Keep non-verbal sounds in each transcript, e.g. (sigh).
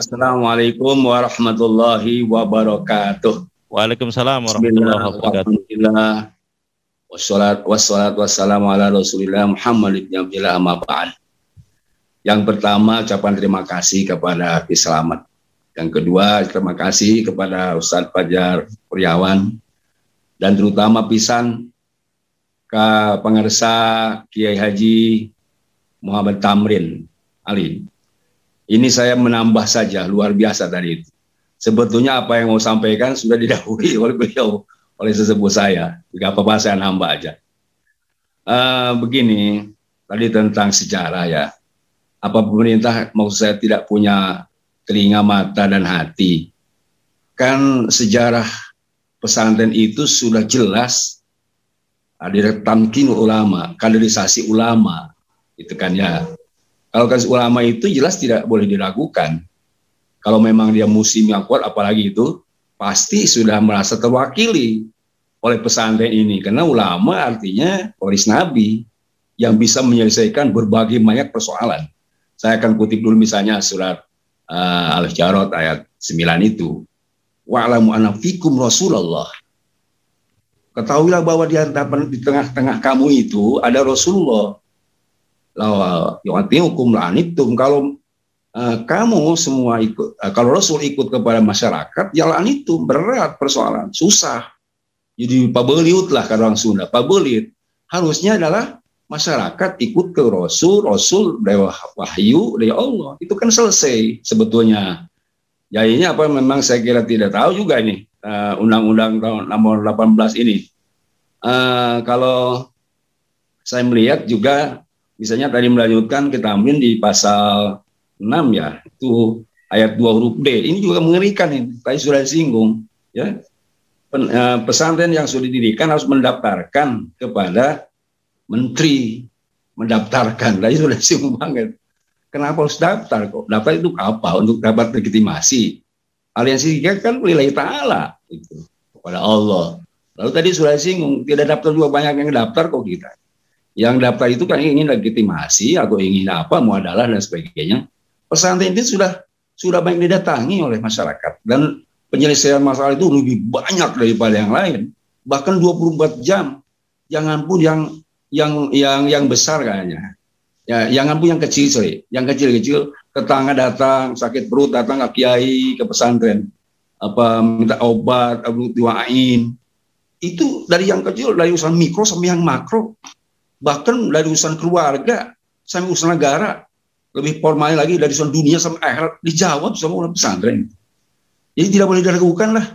Assalamualaikum warahmatullahi wabarakatuh. Waalaikumsalam warahmatullahi wabarakatuh. Wassalat, wassalamu ala rasulillah amma Yang pertama ucapan terima kasih kepada Hafiz Selamat. Yang kedua terima kasih kepada Ustadz Fajar Priawan dan terutama pisan ke pengersa Kiai Haji Muhammad Tamrin Ali ini saya menambah saja, luar biasa tadi itu. Sebetulnya apa yang mau sampaikan sudah didahului (laughs) oleh beliau, oleh sesepuh saya. Tidak apa-apa, saya nambah aja. Uh, begini, tadi tentang sejarah ya. Apa pemerintah maksud saya tidak punya telinga, mata, dan hati. Kan sejarah pesantren itu sudah jelas ada tamkin ulama, kaderisasi ulama, itu kan ya kalau kasus ulama itu jelas tidak boleh diragukan. Kalau memang dia musim yang kuat, apalagi itu, pasti sudah merasa terwakili oleh pesantren ini. Karena ulama artinya waris nabi yang bisa menyelesaikan berbagai banyak persoalan. Saya akan kutip dulu misalnya surat uh, Al-Jarot ayat 9 itu. Waalamu anafikum Rasulullah. Ketahuilah bahwa di, di tengah-tengah kamu itu ada Rasulullah artinya yu'atiukum la'anittum kalau uh, kamu semua ikut uh, kalau Rasul ikut kepada masyarakat ya itu berat persoalan susah jadi pabeliut lah kalau orang Sunda pabelit harusnya adalah masyarakat ikut ke Rasul Rasul dari wahyu dari Allah itu kan selesai sebetulnya ya ini apa memang saya kira tidak tahu juga ini eh, undang-undang tahun nomor 18 ini uh, kalau saya melihat juga misalnya tadi melanjutkan kita ambil di pasal 6 ya, itu ayat 2 huruf D. Ini juga mengerikan ini, tadi sudah singgung. Ya. Pen, eh, pesantren yang sudah didirikan harus mendaftarkan kepada menteri. Mendaftarkan, tadi sudah singgung banget. Kenapa harus daftar? Kok daftar itu apa? Untuk dapat legitimasi. Aliansi tiga kan nilai ta'ala itu kepada Allah. Lalu tadi sudah singgung, tidak daftar juga banyak yang daftar kok kita. Yang daftar itu kan ingin legitimasi atau ingin apa, mau adalah dan sebagainya. Pesantren itu sudah sudah banyak didatangi oleh masyarakat dan penyelesaian masalah itu lebih banyak daripada yang lain. Bahkan 24 jam, jangan pun yang yang yang yang besar kayaknya. Ya, jangan pun yang kecil, sorry. Yang kecil-kecil tetangga datang sakit perut datang ke kiai ke pesantren apa minta obat abu diwain itu dari yang kecil dari usaha mikro sampai yang makro bahkan dari urusan keluarga sampai urusan negara lebih formal lagi dari urusan dunia sampai akhirat dijawab sama orang pesantren jadi tidak boleh diragukan lah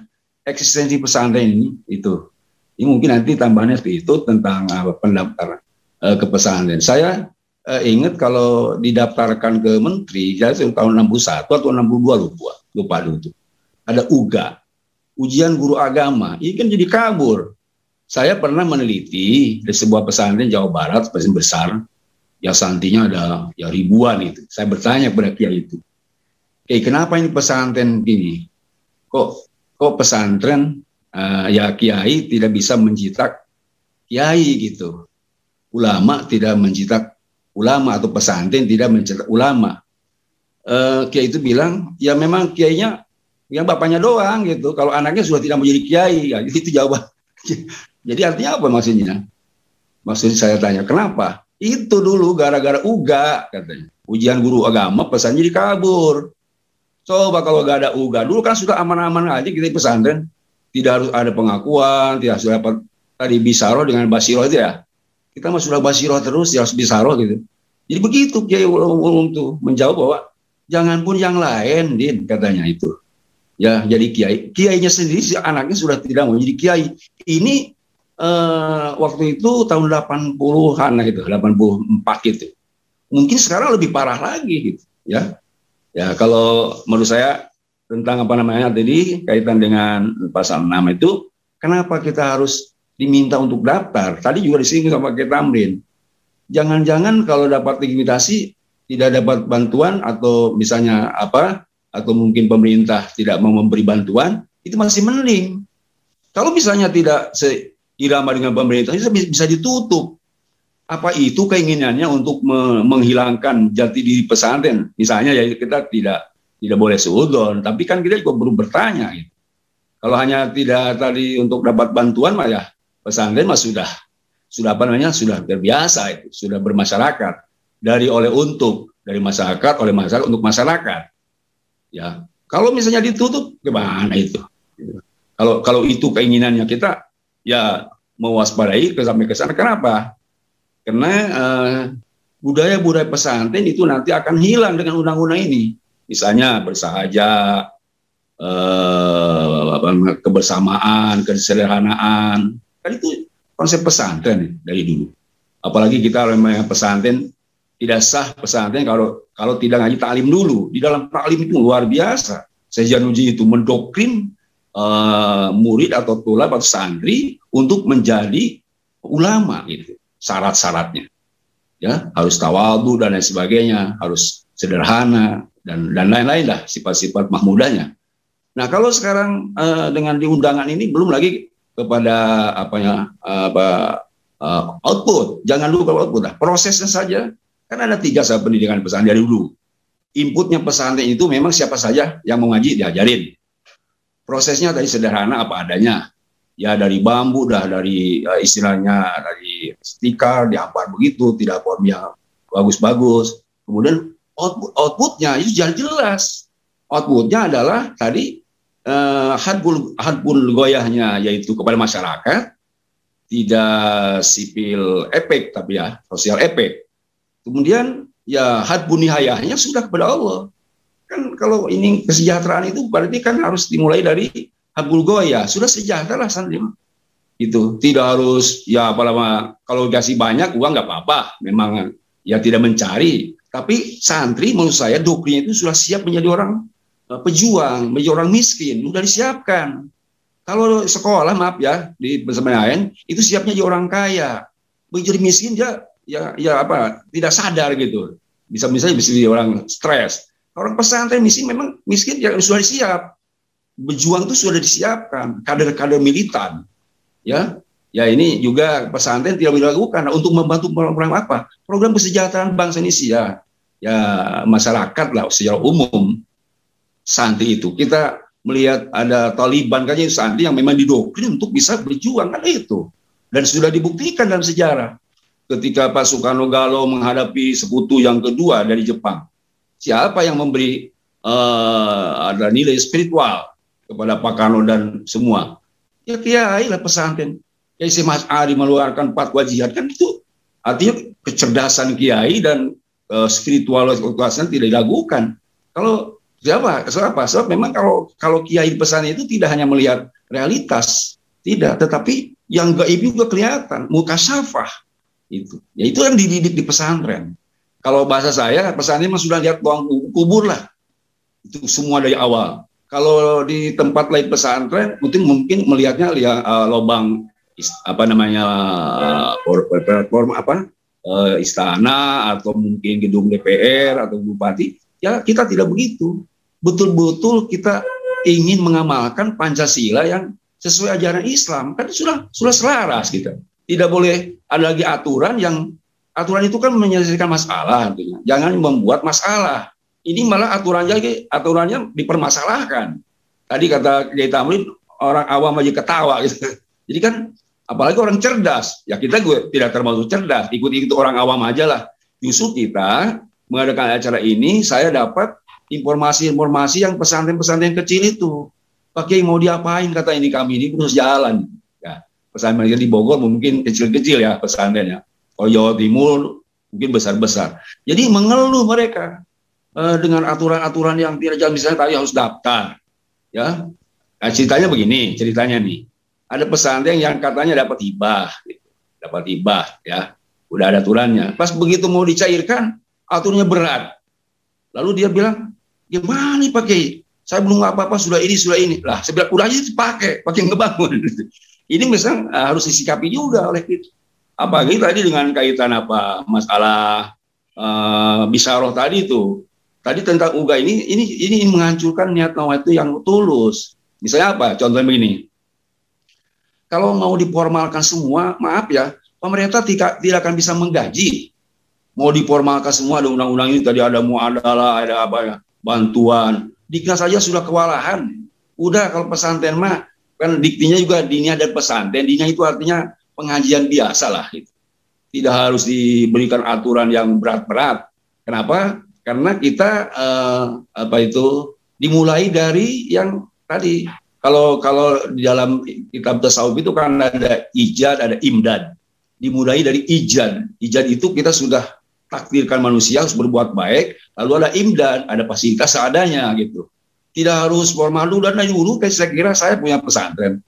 eksistensi pesantren ini itu ini mungkin nanti tambahannya seperti itu tentang apa, ah, pendaftaran e, eh, ke pesantren saya e, ingat kalau didaftarkan ke menteri saya tahun 61 atau 62 lupa lupa dulu ada UGA ujian guru agama ini kan jadi kabur saya pernah meneliti di sebuah pesantren Jawa Barat, pesantren besar, yang santinya ada ya ribuan itu. Saya bertanya kepada kiai itu, eh kenapa ini pesantren gini? Kok kok pesantren uh, ya kiai tidak bisa mencetak kiai gitu? Ulama tidak mencetak ulama atau pesantren tidak mencetak ulama. Uh, kiai itu bilang, ya memang kiainya yang bapaknya doang gitu. Kalau anaknya sudah tidak mau kiai, ya, (laughs) itu jawaban jadi artinya apa maksudnya? Maksud saya tanya, kenapa? Itu dulu gara-gara UGA katanya. Ujian guru agama pesannya kabur. Coba kalau gak ada UGA, dulu kan sudah aman-aman aja kita pesantren. Tidak harus ada pengakuan, tidak harus dapat tadi bisaro dengan basiro itu ya. Kita masih sudah basiro terus, ya harus bisaro gitu. Jadi begitu Kiai Ulum tuh menjawab bahwa jangan pun yang lain, Din katanya itu. Ya, jadi kiai. Kiainya sendiri si anaknya sudah tidak mau jadi kiai. Ini uh, waktu itu tahun 80-an gitu, 84 gitu. Mungkin sekarang lebih parah lagi gitu, ya. Ya, kalau menurut saya tentang apa namanya tadi kaitan dengan pasal 6 itu kenapa kita harus diminta untuk daftar? Tadi juga disinggung sama kita Tamrin. Jangan-jangan kalau dapat legitimasi tidak dapat bantuan atau misalnya apa atau mungkin pemerintah tidak mau memberi bantuan itu masih mending. Kalau misalnya tidak irama dengan pemerintah itu bisa ditutup. Apa itu keinginannya untuk menghilangkan jati diri pesantren? Misalnya ya kita tidak tidak boleh suudon, tapi kan kita juga perlu bertanya. Gitu. Kalau hanya tidak tadi untuk dapat bantuan mah ya pesantren mah sudah sudah apa namanya sudah terbiasa itu sudah bermasyarakat dari oleh untuk dari masyarakat oleh masyarakat untuk masyarakat ya kalau misalnya ditutup gimana itu kalau kalau itu keinginannya kita ya mewaspadai ke sampai ke sana. Kenapa? Karena eh, budaya budaya-budaya pesantren itu nanti akan hilang dengan undang-undang ini. Misalnya bersahaja, eh, kebersamaan, kesederhanaan. Kan itu konsep pesantren dari dulu. Apalagi kita memang pesantren tidak sah pesantren kalau kalau tidak ngaji taklim dulu. Di dalam taklim itu luar biasa. Sejanuji itu mendoktrin uh, murid atau tulab atau santri untuk menjadi ulama gitu syarat-syaratnya ya harus tawadu dan lain sebagainya harus sederhana dan dan lain-lain lah sifat-sifat mahmudanya nah kalau sekarang uh, dengan diundangan ini belum lagi kepada apanya apa uh, output jangan lupa output lah prosesnya saja kan ada tiga saat pendidikan pesan dari dulu inputnya pesantren itu memang siapa saja yang mengaji diajarin prosesnya tadi sederhana apa adanya ya dari bambu dah dari uh, istilahnya dari stiker dihampar begitu tidak form yang bagus-bagus kemudian output outputnya itu jelas outputnya adalah tadi uh, hadbul hadbul goyahnya yaitu kepada masyarakat tidak sipil efek tapi ya sosial efek kemudian ya hadbun nihayahnya sudah kepada Allah Kan kalau ini kesejahteraan itu berarti kan harus dimulai dari Habul Goya. Sudah sejahtera lah santri Itu tidak harus ya apalama kalau kasih banyak uang nggak apa-apa. Memang ya tidak mencari. Tapi santri menurut saya doktrinya itu sudah siap menjadi orang eh, pejuang, menjadi orang miskin, sudah disiapkan. Kalau sekolah maaf ya di pesantren itu siapnya jadi orang kaya. Menjadi miskin dia ya ya apa tidak sadar gitu. Bisa misalnya bisa jadi orang stres. Orang pesantren miskin memang miskin ya sudah siap. Berjuang itu sudah disiapkan, kader-kader militan. Ya, ya ini juga pesantren tidak dilakukan nah, untuk membantu program apa? Program kesejahteraan bangsa Indonesia. Ya. ya, masyarakat lah secara umum. Santri itu kita melihat ada Taliban yang santri yang memang didoktrin untuk bisa berjuang kan itu. Dan sudah dibuktikan dalam sejarah ketika Pak Soekarno Galo menghadapi sekutu yang kedua dari Jepang siapa yang memberi uh, ada nilai spiritual kepada Pak Kano dan semua. Ya kiai lah pesantren. Kiai si Mas Ari meluarkan empat jihad kan itu artinya kecerdasan kiai dan uh, kekuasaan tidak diragukan. Kalau siapa? Siapa? Sebab memang kalau kalau kiai pesantren itu tidak hanya melihat realitas, tidak, tetapi yang gaib juga kelihatan, muka syafah itu. Ya itu kan dididik di pesantren. Kalau bahasa saya, pesannya memang sudah lihat ruang kubur lah. Itu semua dari awal. Kalau di tempat lain pesantren, mungkin mungkin melihatnya lihat ya, uh, eh, lobang apa namanya platform uh, apa uh, istana atau mungkin gedung DPR atau bupati. Ya kita tidak begitu. Betul-betul kita ingin mengamalkan Pancasila yang sesuai ajaran Islam kan sudah sudah selaras kita gitu. Tidak boleh ada lagi aturan yang aturan itu kan menyelesaikan masalah artinya. Jangan membuat masalah. Ini malah aturannya aturannya dipermasalahkan. Tadi kata Kiai Tamrin orang awam aja ketawa gitu. (laughs) Jadi kan apalagi orang cerdas. Ya kita gue tidak termasuk cerdas, ikut-ikut orang awam aja lah. Justru kita mengadakan acara ini saya dapat informasi-informasi yang pesantren-pesantren kecil itu. Pakai mau diapain kata ini kami ini terus jalan. Ya, pesantren di Bogor mungkin kecil-kecil ya pesantrennya kalau Jawa Timur mungkin besar-besar. Jadi mengeluh mereka uh, dengan aturan-aturan yang tidak jalan. Misalnya tadi harus daftar, ya. Nah, ceritanya begini, ceritanya nih. Ada pesantren yang katanya dapat hibah, gitu. dapat hibah, ya. Udah ada aturannya. Pas begitu mau dicairkan, aturnya berat. Lalu dia bilang, gimana nih pakai? Saya belum apa-apa, sudah ini, sudah ini. Lah, saya bilang, aja dipakai, pakai ngebangun. (laughs) ini misalnya eh, harus disikapi juga oleh kita apalagi tadi dengan kaitan apa masalah uh, eh, bisaroh tadi itu tadi tentang uga ini ini ini menghancurkan niat itu yang tulus misalnya apa contohnya begini kalau mau diformalkan semua maaf ya pemerintah tidak tidak akan bisa menggaji mau diformalkan semua ada undang-undang ini tadi ada muadalah ada apa ya bantuan diknas saja sudah kewalahan udah kalau pesantren mah kan diktinya juga dinia dan pesantren dinia itu artinya pengajian biasa lah. Gitu. Tidak harus diberikan aturan yang berat-berat. Kenapa? Karena kita eh, apa itu dimulai dari yang tadi. Kalau kalau di dalam kitab tasawuf itu kan ada ijad, ada imdad. Dimulai dari ijad. Ijad itu kita sudah takdirkan manusia harus berbuat baik, lalu ada imdad, ada fasilitas seadanya gitu. Tidak harus formal dulu dan dulu, saya kira saya punya pesantren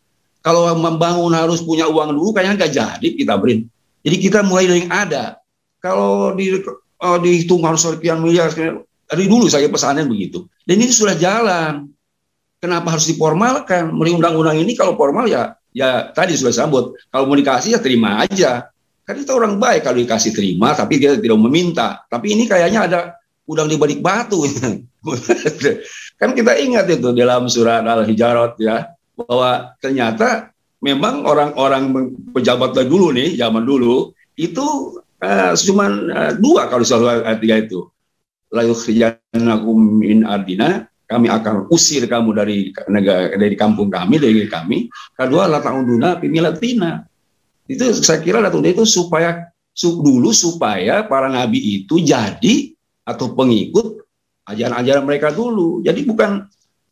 kalau membangun harus punya uang dulu, kayaknya nggak jadi kita beri. Jadi kita mulai dari yang ada. Kalau di, oh, dihitung harus sekian miliar, dari dulu saya pesannya begitu. Dan ini sudah jalan. Kenapa harus diformalkan? Melalui undang-undang ini kalau formal ya ya tadi sudah sambut. Kalau mau dikasih ya terima aja. Kan kita orang baik kalau dikasih terima, tapi dia tidak meminta. Tapi ini kayaknya ada udang di batu. (laughs) kan kita ingat itu dalam surat Al-Hijarat ya bahwa ternyata memang orang-orang pejabat dulu nih zaman dulu itu uh, eh, cuma uh, eh, dua kalau salah tiga itu layukhrijanakum min ardina kami akan usir kamu dari negara dari kampung kami dari negeri kami kedua lataunduna pimilatina itu saya kira lataunduna itu supaya sub, dulu supaya para nabi itu jadi atau pengikut ajaran-ajaran mereka dulu jadi bukan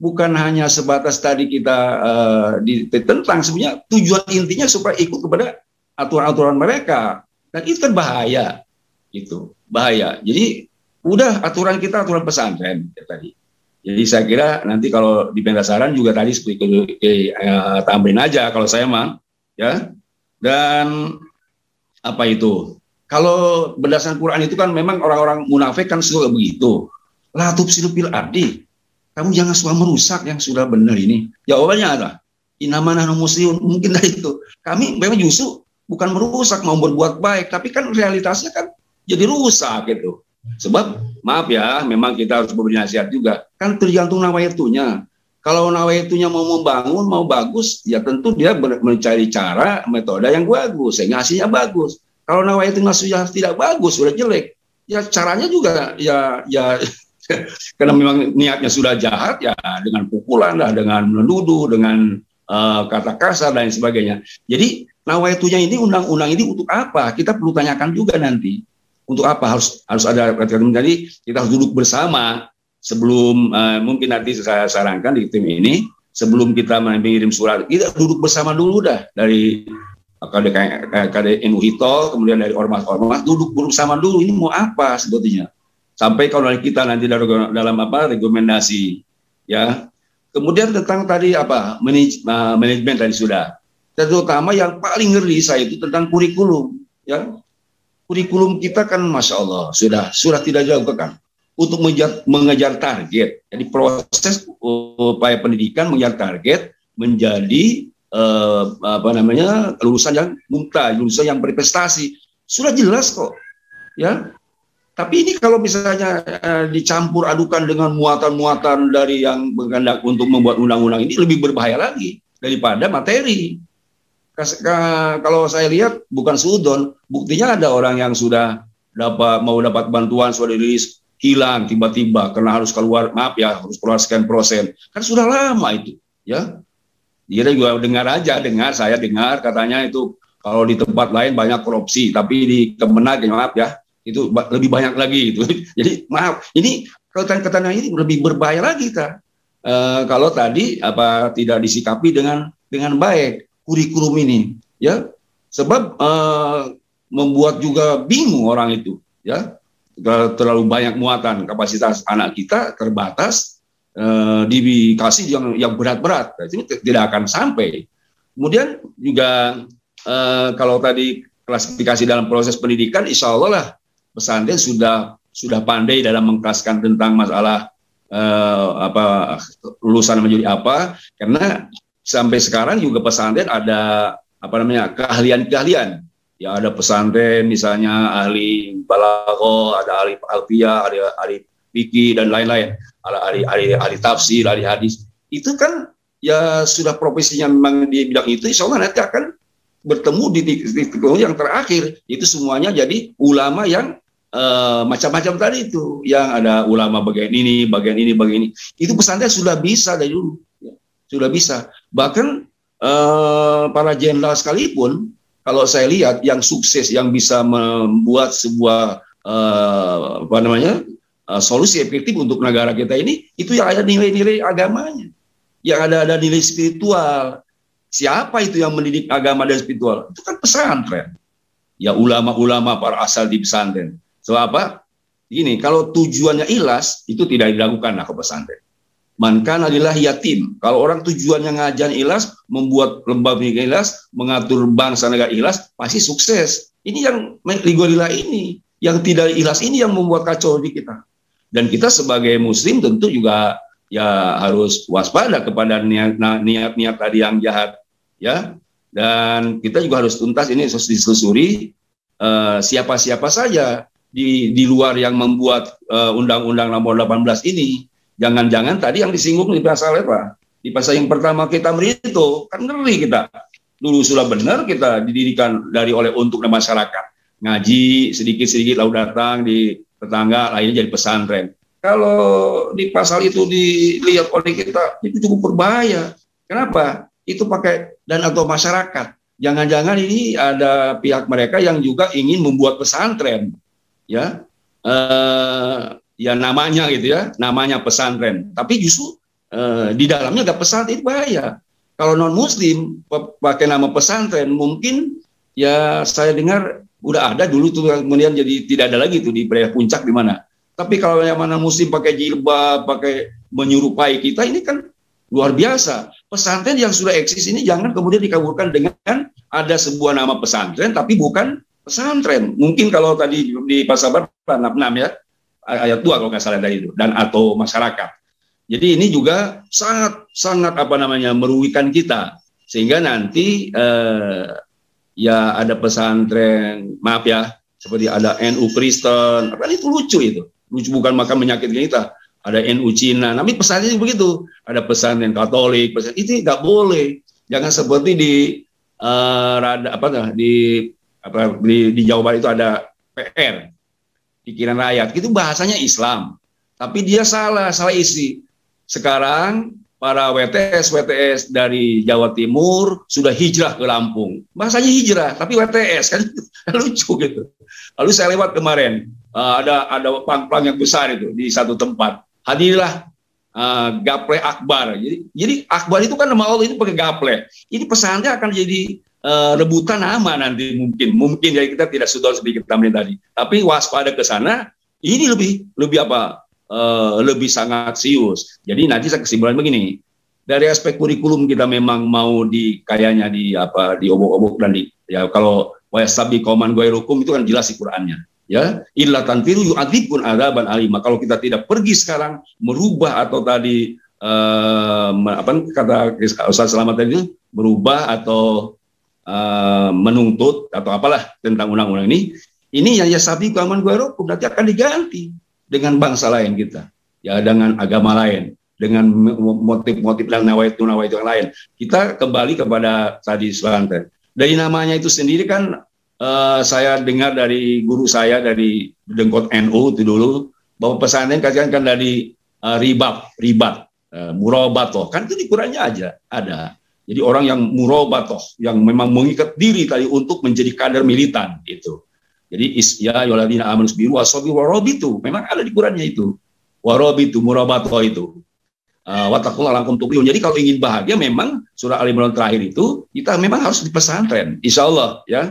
bukan hanya sebatas tadi kita uh, eh, ditentang sebenarnya tujuan intinya supaya ikut kepada aturan-aturan mereka dan itu kan bahaya itu bahaya jadi udah aturan kita aturan pesantren ya, tadi jadi saya kira nanti kalau di pendasaran juga tadi seperti eh, eh, tambahin aja kalau saya mah ya dan apa itu kalau berdasarkan Quran itu kan memang orang-orang munafik kan suka begitu latub silupil ardi kamu jangan suka merusak yang sudah benar ini. Jawabannya adalah inamana muslimun mungkin dari itu. Kami memang justru bukan merusak mau berbuat baik, tapi kan realitasnya kan jadi rusak gitu. Sebab maaf ya, memang kita harus memberi nasihat juga. Kan tergantung nawaitunya. Kalau nawaitunya mau membangun, mau bagus, ya tentu dia mencari cara, metode yang bagus, sehingga hasilnya bagus. Kalau nawaitunya sudah tidak bagus, sudah jelek, ya caranya juga ya ya (laughs) Karena memang niatnya sudah jahat ya dengan pukulan lah, dengan menuduh, dengan uh, kata kasar dan sebagainya. Jadi nawaitunya ini undang-undang ini untuk apa? Kita perlu tanyakan juga nanti. Untuk apa harus harus ada jadi kita harus duduk bersama sebelum uh, mungkin nanti saya sarankan di tim ini sebelum kita mengirim surat kita duduk bersama dulu dah dari kadek eh, KD Hito, kemudian dari ormas-ormas, duduk bersama dulu, ini mau apa sebetulnya sampaikan oleh kita nanti dalam, dalam apa rekomendasi ya kemudian tentang tadi apa manaj, uh, manajemen tadi sudah terutama yang paling ngeri saya itu tentang kurikulum ya kurikulum kita kan masya Allah sudah sudah tidak jauh kan untuk mengejar, mengejar target jadi proses upaya pendidikan mengejar target menjadi uh, apa namanya lulusan yang muntah lulusan yang berprestasi sudah jelas kok ya tapi ini kalau misalnya eh, dicampur adukan dengan muatan-muatan dari yang berkehendak untuk membuat undang-undang ini lebih berbahaya lagi daripada materi. Kalau saya lihat bukan sudon, buktinya ada orang yang sudah dapat mau dapat bantuan sudah dirilis hilang tiba-tiba karena harus keluar maaf ya harus keluar sekian persen kan sudah lama itu ya dia juga dengar aja dengar saya dengar katanya itu kalau di tempat lain banyak korupsi tapi di Kemenag maaf ya itu lebih banyak lagi itu. (laughs) Jadi maaf, ini ketan ketanan ini lebih berbahaya lagi ta. E, eh, kalau tadi apa tidak disikapi dengan dengan baik kurikulum ini, ya. Sebab e, membuat juga bingung orang itu, ya. Terlalu banyak muatan, kapasitas anak kita terbatas e, dikasih yang yang berat-berat. Nah, itu tidak akan sampai. Kemudian juga e, kalau tadi klasifikasi dalam proses pendidikan, insya Allah pesantren sudah sudah pandai dalam mengklaskan tentang masalah uh, apa lulusan menjadi apa karena sampai sekarang juga pesantren ada apa namanya keahlian-keahlian ya ada pesantren misalnya ahli balago ada ahli alpia ada ahli fikih dan lain-lain ahli ahli ahli tafsir ahli hadis itu kan ya sudah profesinya memang di bidang itu insya nanti akan bertemu di titik yang terakhir itu semuanya jadi ulama yang Eh, macam-macam tadi itu yang ada ulama bagian ini, bagian ini, bagian ini. Itu pesantren sudah bisa dari dulu, ya. sudah bisa. Bahkan uh, para jenderal sekalipun, kalau saya lihat yang sukses, yang bisa membuat sebuah uh, apa namanya uh, solusi efektif untuk negara kita ini, itu yang ada nilai-nilai agamanya, yang ada ada nilai spiritual. Siapa itu yang mendidik agama dan spiritual? Itu kan pesantren. Ya ulama-ulama para asal di pesantren So apa? Gini, kalau tujuannya ikhlas itu tidak dilakukanlah ke pesantren. Mankan adalah yatim. Kalau orang tujuannya ngajar ikhlas, membuat lembab ikhlas, mengatur bangsa negara ikhlas, pasti sukses. Ini yang ligorila ini, yang tidak ikhlas ini yang membuat kacau di kita. Dan kita sebagai muslim tentu juga ya harus waspada kepada niat-niat tadi yang jahat ya dan kita juga harus tuntas ini harus diselusuri eh, siapa-siapa uh, siapa -siapa saja di di luar yang membuat eh, undang-undang uh, nomor 18 ini jangan-jangan tadi yang disinggung di pasal apa di pasal yang pertama kita merito kan ngeri kita dulu sudah benar kita didirikan dari oleh untuk dan masyarakat ngaji sedikit-sedikit lalu datang di tetangga lainnya jadi pesantren kalau di pasal itu dilihat oleh kita itu cukup berbahaya kenapa itu pakai dan atau masyarakat jangan-jangan ini ada pihak mereka yang juga ingin membuat pesantren ya uh, ya namanya gitu ya namanya pesantren tapi justru uh, di dalamnya ada pesantren itu bahaya kalau non muslim pakai nama pesantren mungkin ya saya dengar udah ada dulu tuh kemudian jadi tidak ada lagi tuh di wilayah puncak di mana tapi kalau yang mana muslim pakai jilbab pakai menyerupai kita ini kan luar biasa pesantren yang sudah eksis ini jangan kemudian dikaburkan dengan ada sebuah nama pesantren tapi bukan pesantren. Mungkin kalau tadi di pasal berapa 66 ya, ayat 2 kalau nggak salah dari itu, dan atau masyarakat. Jadi ini juga sangat sangat apa namanya merugikan kita sehingga nanti eh, ya ada pesantren maaf ya seperti ada NU Kristen apa itu lucu itu lucu bukan maka menyakitkan kita ada NU Cina tapi pesannya begitu ada pesan yang Katolik pesan itu nggak boleh jangan seperti di eh, rada apa di apa di, di Jawa Barat itu ada PR pikiran rakyat itu bahasanya Islam tapi dia salah salah isi sekarang para WTS WTS dari Jawa Timur sudah hijrah ke Lampung bahasanya hijrah tapi WTS kan (laughs) lucu gitu lalu saya lewat kemarin eh, ada ada pang-pang yang besar itu di satu tempat hadirlah uh, gaple akbar jadi jadi akbar itu kan nama Allah itu pakai gaple ini pesannya akan jadi Eh, rebutan nama nanti mungkin mungkin jadi kita tidak sudah sedikit tamrin tadi tapi waspada ke sana ini lebih lebih apa uh, lebih sangat serius jadi nanti saya kesimpulan begini dari aspek kurikulum kita memang mau di kayaknya di apa di obok dan di ya kalau sabi koman gue rukum itu kan jelas di Qurannya ya illa tanfiru yu'adzibun adaban alima kalau kita tidak pergi sekarang merubah atau tadi eh, apa kata Ustaz Selamat tadi merubah atau uh, menuntut atau apalah tentang undang-undang ini, ini yang ya sabi kaman hukum nanti akan diganti dengan bangsa lain kita, ya dengan agama lain, dengan motif-motif dan nawaitu nawaitu yang lain. Kita kembali kepada tadi selantai Dari namanya itu sendiri kan uh, saya dengar dari guru saya dari Dengkot NU itu dulu bahwa pesantren kajian kan dari uh, eh, ribab, ribat, uh, murabat Kan itu di aja ada jadi orang yang murabatoh, yang memang mengikat diri tadi untuk menjadi kader militan itu. Jadi isya yoladina amanus biru asobi warobi itu memang ada di Qurannya itu. Warobi itu murabatoh itu. Uh, Watakulah langkum tukriyun. Jadi kalau ingin bahagia memang surah Al Imran terakhir itu kita memang harus di pesantren. Insya Allah ya.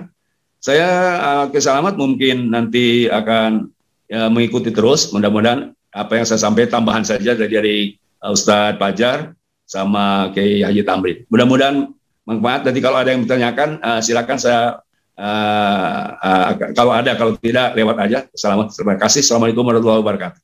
Saya uh, kesalamat mungkin nanti akan ya, mengikuti terus. Mudah-mudahan apa yang saya sampaikan tambahan saja dari, dari ah, Ustadz Pajar sama Kiai Haji Tamrin. Mudah-mudahan manfaat. jadi kalau ada yang bertanyakan, uh, eh, silakan saya uh, uh, kalau ada, kalau tidak lewat aja. Selamat, terima kasih. Assalamualaikum warahmatullahi wabarakatuh.